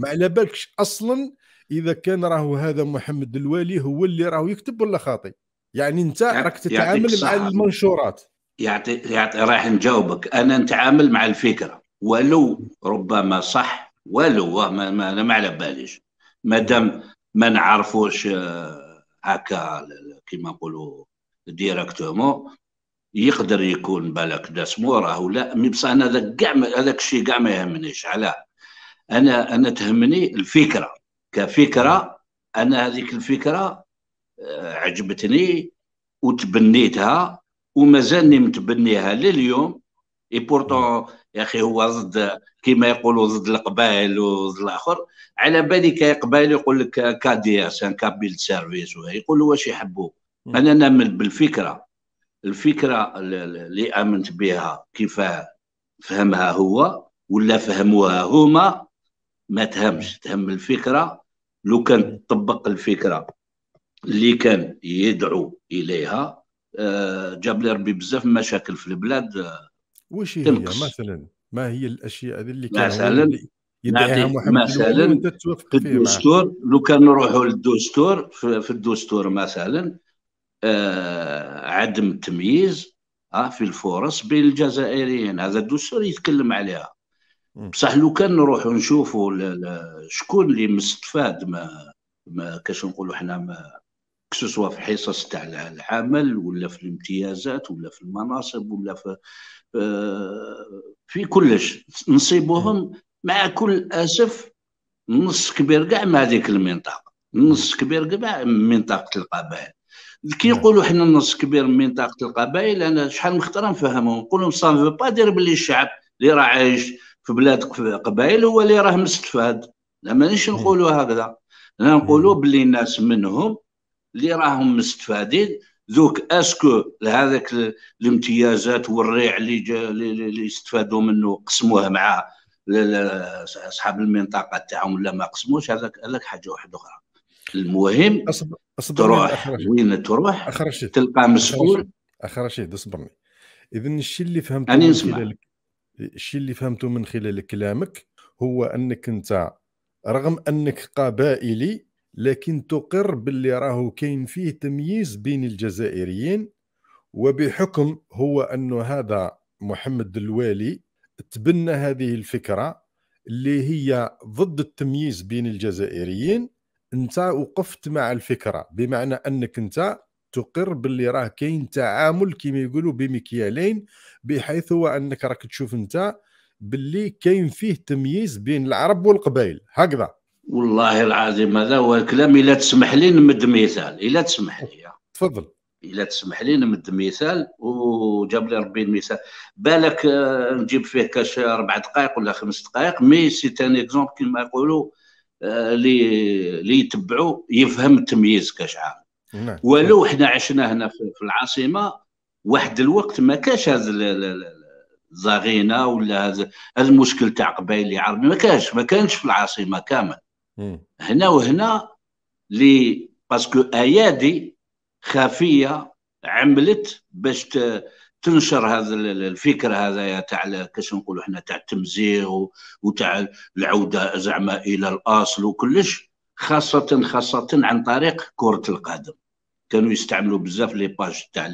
ما على بالكش اصلا اذا كان راهو هذا محمد الوالي هو اللي راهو يكتب ولا خاطي يعني انت راك تتعامل مع المنشورات يعطي يعطي راح نجاوبك انا نتعامل مع الفكره ولو ربما صح ولو ما, ما انا ما على باليش ما دام ما نعرفوش آه، هكا كيما نقولوا ديريكتومون يقدر يكون بالك دا راه ولا مي بصح انا هذاك كاع هذاك الشيء كاع ما يهمنيش علاه انا انا تهمني الفكره كفكره انا هذيك الفكره آه، عجبتني وتبنيتها ومازالني متبنيها لليوم اي بورتون يا اخي هو ضد كما يقولوا ضد القبائل وضد الاخر على بالي قبائل يقول لك كادي سان كابيل سيرفيس يقول واش يحبوا انا نامن بالفكره الفكره اللي امنت بها كيف فهمها هو ولا فهموها هما ما تهمش تهم الفكره لو كان طبق الفكره اللي كان يدعو اليها آه، جاب لي ربي بزاف مشاكل في البلاد آه، آه، واش هي مثلا ما هي الاشياء هذه اللي كان يدعيها محمد مثلا في الدستور لو كان نروحوا للدستور في الدستور مثلا عدم التمييز في الفرص بين الجزائريين هذا الدستور يتكلم عليها بصح لو كان نروحوا نشوفوا شكون اللي مستفاد ما ما كاش نقولوا حنا ما كسوسوا في حصص تاع العمل ولا في الامتيازات ولا في المناصب ولا في آه، في كلش نصيبوهم مع كل اسف نص كبير كاع مع هذيك المنطقه نص كبير كاع من منطقه القبائل كي يقولوا حنا نص كبير من منطقه القبائل انا شحال من خطره نفهمهم نقول لهم سا با دير بلي الشعب اللي راه عايش في بلاد قبائل هو اللي راه مستفاد لا مانيش نقولوا هكذا انا نقولوا بلي الناس منهم اللي راهم مستفادين ذوك اسكو هذاك الامتيازات والريع اللي اللي استفادوا منه قسموه مع اصحاب المنطقه تاعهم ولا ما قسموش هذاك هذاك حاجه واحده اخرى المهم أصبر أصبر تروح وين تروح أخرشيد. تلقى مسؤول اخ رشيد اصبرني اذا الشيء اللي فهمته انا نسمع الشيء اللي فهمته من خلال كلامك هو انك انت رغم انك قبائلي لكن تقر باللي راهو كاين فيه تمييز بين الجزائريين وبحكم هو انه هذا محمد الوالي تبنى هذه الفكره اللي هي ضد التمييز بين الجزائريين انت وقفت مع الفكره بمعنى انك انت تقر باللي راه كاين تعامل كما يقولوا بمكيالين بحيث هو انك راك تشوف انت باللي كاين فيه تمييز بين العرب والقبائل هكذا والله العظيم هذا هو الكلام الا تسمح لي نمد مثال الا تسمح لي تفضل الا تسمح لي نمد مثال وجاب لي ربي المثال بالك آه، نجيب فيه كاش اربع دقائق ولا خمس دقائق مي سي ان اكزومبل كيما يقولوا اللي آه، اللي يتبعوا يفهم التمييز كاش عام نعم. ولو حنا عشنا هنا في العاصمه واحد الوقت ما كاش هذا الزغينه ولا هذا المشكل تاع قبائل عربي ما كاش ما كانش في العاصمه كامل إيه. هنا وهنا لي باسكو ايادي خفيه عملت باش تنشر هذا الفكر هذا تاع كاش نقولوا احنا تاع التمزيغ وتاع العوده زعما الى الاصل وكلش خاصة خاصة عن طريق كرة القدم كانوا يستعملوا بزاف لي باج تاع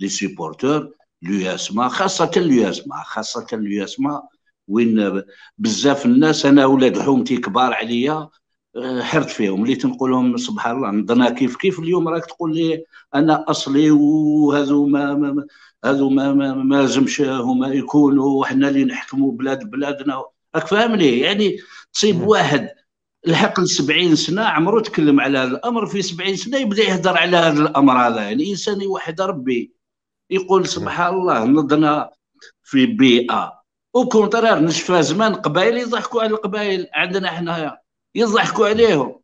لي سيبورتور لياسما خاصة لياسما خاصة لياسما وين بزاف الناس انا ولاد حومتي كبار عليا آه، حرت فيهم اللي تنقولهم سبحان الله نضنا كيف كيف اليوم راك تقول لي انا اصلي وهذو ما, ما هذو ما ما, ما لازمش هما يكونوا وحنا اللي نحكموا بلاد بلادنا راك فاهمني يعني تصيب واحد لحق 70 سنه عمره تكلم على هذا الامر في 70 سنه يبدا يهضر على هذا الامر هذا يعني انسان يوحد ربي يقول سبحان الله نضنا في بيئه وكونترار نشفى زمان قبائل يضحكوا على القبائل عندنا حنايا يضحكوا عليهم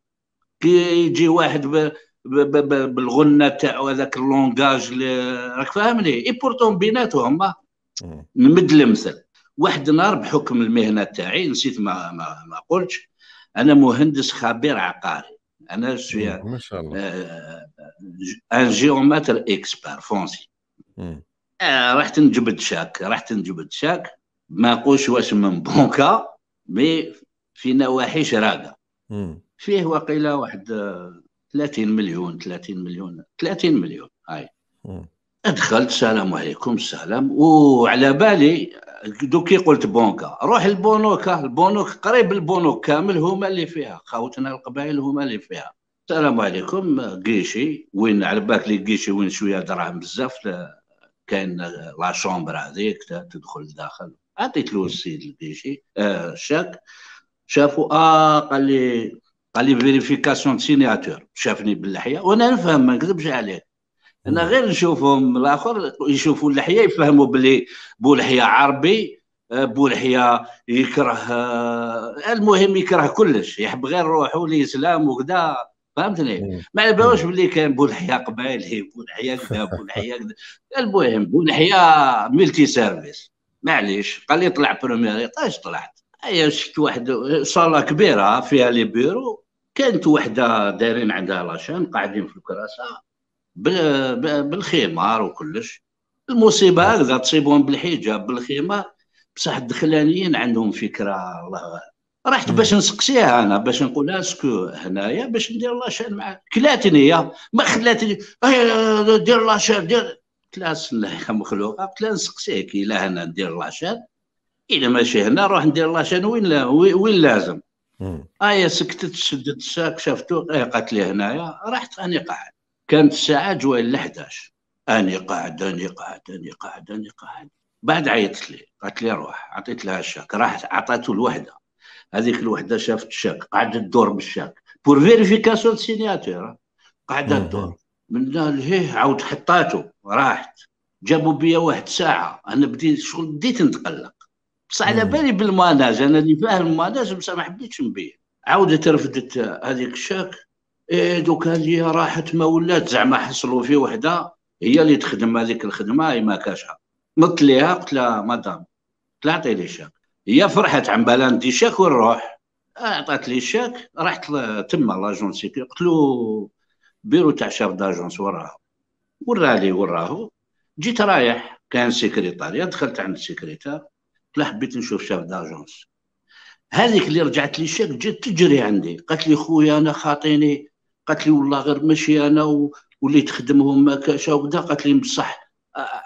كي يجي واحد ب... ب... ب... بالغنه تاعو هذاك اللونغاج راك فاهمني اي بورتون بيناتهم إيه. نمد المثل واحد النهار بحكم المهنه تاعي نسيت ما ما, ما قلتش انا مهندس خبير عقاري انا شويه mm, ما شاء الله ان جيومتر اكسبير فرونسي رحت نجبد شاك رحت نجبد شاك ما نقولش واش من بونكا مي في نواحي شراقه mm. فيه وقيله واحد 30 آه، مليون 30 مليون 30 مليون هاي mm. دخلت السلام عليكم السلام وعلى بالي دوكي قلت بونكا روح البونوكا البونوك قريب البونوك كامل هما اللي فيها خاوتنا القبائل هما اللي فيها السلام عليكم قيشي وين على بالك لي قيشي وين شويه دراهم بزاف كاين لا شومبر هذيك تدخل داخل عطيت له السيد القيشي آه شاك شافوا اه قال لي قال لي فيريفيكاسيون سيناتور شافني باللحيه وانا نفهم ما نكذبش عليك انا غير نشوفهم الاخر يشوفوا اللحيه يفهموا بلي بو لحيه عربي آه، بو لحيه يكره آه، المهم يكره كلش يحب غير روحه الاسلام وكذا فهمتني ما على بلي كان بو لحيه قبائلي لحيه كذا بو لحيه كذا المهم بو لحيه ملتي سيرفيس معليش قال لي طلع بروميير اش طلعت ايا شفت واحد صاله كبيره فيها لي بيرو كانت وحده دايرين عندها لاشين قاعدين في الكراسه بالخمار وكلش المصيبه نعم. هكذا تصيبهم بالحجاب بالخمار بصح الدخلانيين عندهم فكره الله رحت نعم. باش نسقسيها انا باش نقول اسكو هنايا باش ندير الله شان معاه كلاتني يا ما خلاتني آه، آه، آه، دير الله شان دير كلاس يا مخلوقه قلت لها نسقسيك الى هنا ندير الله شان الى ماشي هنا روح ندير الله شان وين لا وين لازم نعم. ايا سكتت شدت الساك شافتو قالت لي هنايا رحت راني قاعد كانت الساعه جوال 11 اني قاعد اني قاعد اني قاعد اني قاعد بعد عيطت لي قالت لي روح عطيت لها الشاك راحت عطاته الوحده هذيك الوحده شافت الشاك قعدت تدور بالشاك بور فيريفيكاسيون سينياتور قعدت تدور من لهيه عاود حطاته راحت جابوا بيا واحد ساعه انا بديت شغل بديت نتقلق بصح على بالي بالماناج انا اللي فاهم الماناج بصح ما حبيتش نبيع عاودت رفدت هذيك الشاك إيه دوكا اللي راحت ما ولات زعما حصلوا في وحده هي اللي تخدم هذيك الخدمه هي ما كاشها نط ليها قلت لها مدام قلت لها عطيني شاك هي فرحت عم بالها ندي شاك ونروح عطات لي شاك رحت تما لاجونس قلت له بيرو تاع شاف داجونس وراه ورالي وراه جيت رايح كان سيكريتاريا دخلت عند السيكريتار قلت له حبيت نشوف شاف داجونس هذيك اللي رجعت لي شاك جات تجري عندي قالت لي خويا انا خاطيني قالت لي والله غير ماشي انا وليت خدمهم كاشا وكذا قالت لي بصح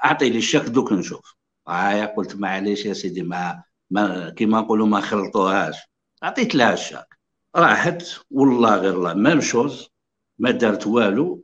اعطيني الشك دوك نشوف هاي قلت معليش يا سيدي ما, ما كيما نقولوا ما خلطوهاش عطيت لها الشك راحت والله غير الله ميم شوز ما دارت والو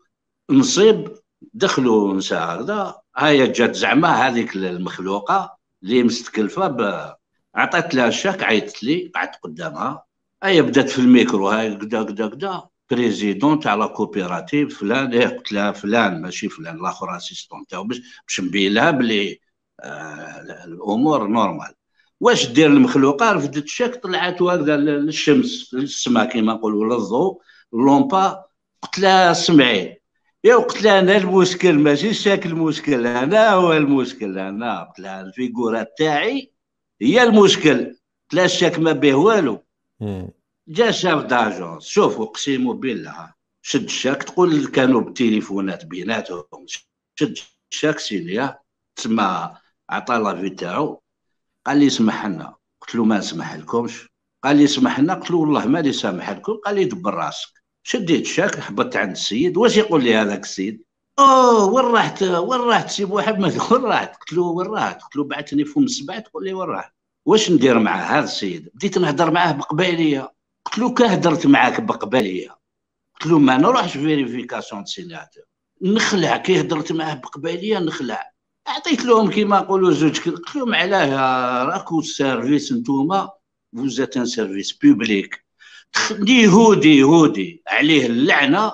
نصيب دخلوا نساء هكذا هاي جات زعما هذيك المخلوقه اللي مستكلفه ب... عطات لها الشاك عيطت لي قعدت قدامها هاي بدات في الميكرو هاي كدا كدا كدا بريزيدون تاع لا كوبيراتيف فلان إيه قلت لها فلان ماشي فلان الاخر اسيستون تاعو باش باش نبين لها بلي آه الامور نورمال واش دير المخلوقه رفدت الشك طلعت هكذا للشمس للسما كيما نقولوا للضوء اللومبا قلت لها سمعي يا قلت لها انا المشكل ماشي الشك المشكل انا هو المشكل انا قلت لها الفيغورات تاعي هي المشكل قلت لها الشك ما به والو جا شاف داجونس شوفوا اقسم بالله شد الشاك تقول كانوا بالتليفونات بيناتهم شد الشاك سيليا تسمى عطى لافي تاعو قال لي سمح لنا قلت له ما نسمح لكمش قال لي سمح لنا قلت له والله ما لي سامح لكم قال لي دبر راسك شديت الشاك هبطت عند السيد واش يقول لي هذاك السيد اوه وين رحت وين رحت سي محمد وين رحت قلت له وين رحت قلت له بعثني فم سبعه تقول لي وين رحت واش ندير مع هذا السيد بديت نهضر معاه بقبيليه قلت له كهدرت معاك بقباليه قلت له ما نروحش فيريفيكاسيون سيناتور نخلع كي هدرت معاه بقباليه نخلع اعطيت لهم كيما نقولوا زوج قلت لهم علاه راكو سيرفيس نتوما فوزات ان سيرفيس بوبليك يهودي يهودي عليه اللعنه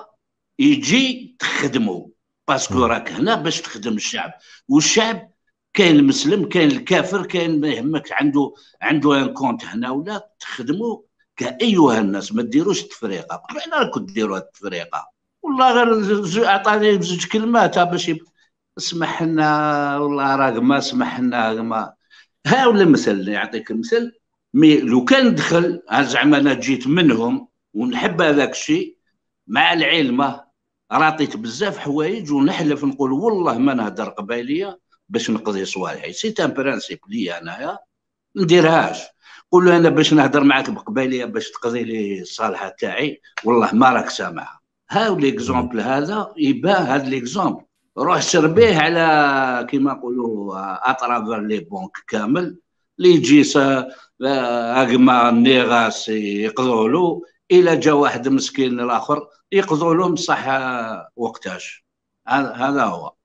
يجي تخدمه باسكو راك هنا باش تخدم الشعب والشعب كاين المسلم كاين الكافر كاين ما يهمك عنده عنده ان كونت هنا ولا تخدمه كايها الناس ما ديروش التفريقه قبيله راكم ديروا التفريقه والله غير عطاني بزوج كلمات باش اسمح لنا والله راه ما اسمح لنا ما ها ولا مثل يعطيك المثل مي لو كان دخل زعما انا جيت منهم ونحب هذاك الشيء مع العلم راطيت بزاف حوايج ونحلف نقول والله ما نهدر قبايليه باش نقضي صوالحي سي ان برانسيب ليا انايا نديرهاش قول له انا باش نهضر معاك بقبيليه باش تقضي لي الصالحه تاعي والله ما راك سامعها ها ليكزومبل هذا يبان هذا ليكزومبل روح سر به على كيما نقولوا اترافر آه، لي بونك كامل اللي يجي آه، اغما نيغاس يقضوا له الى جا واحد مسكين الاخر يقضوا لهم صح آه، وقتاش هذا هو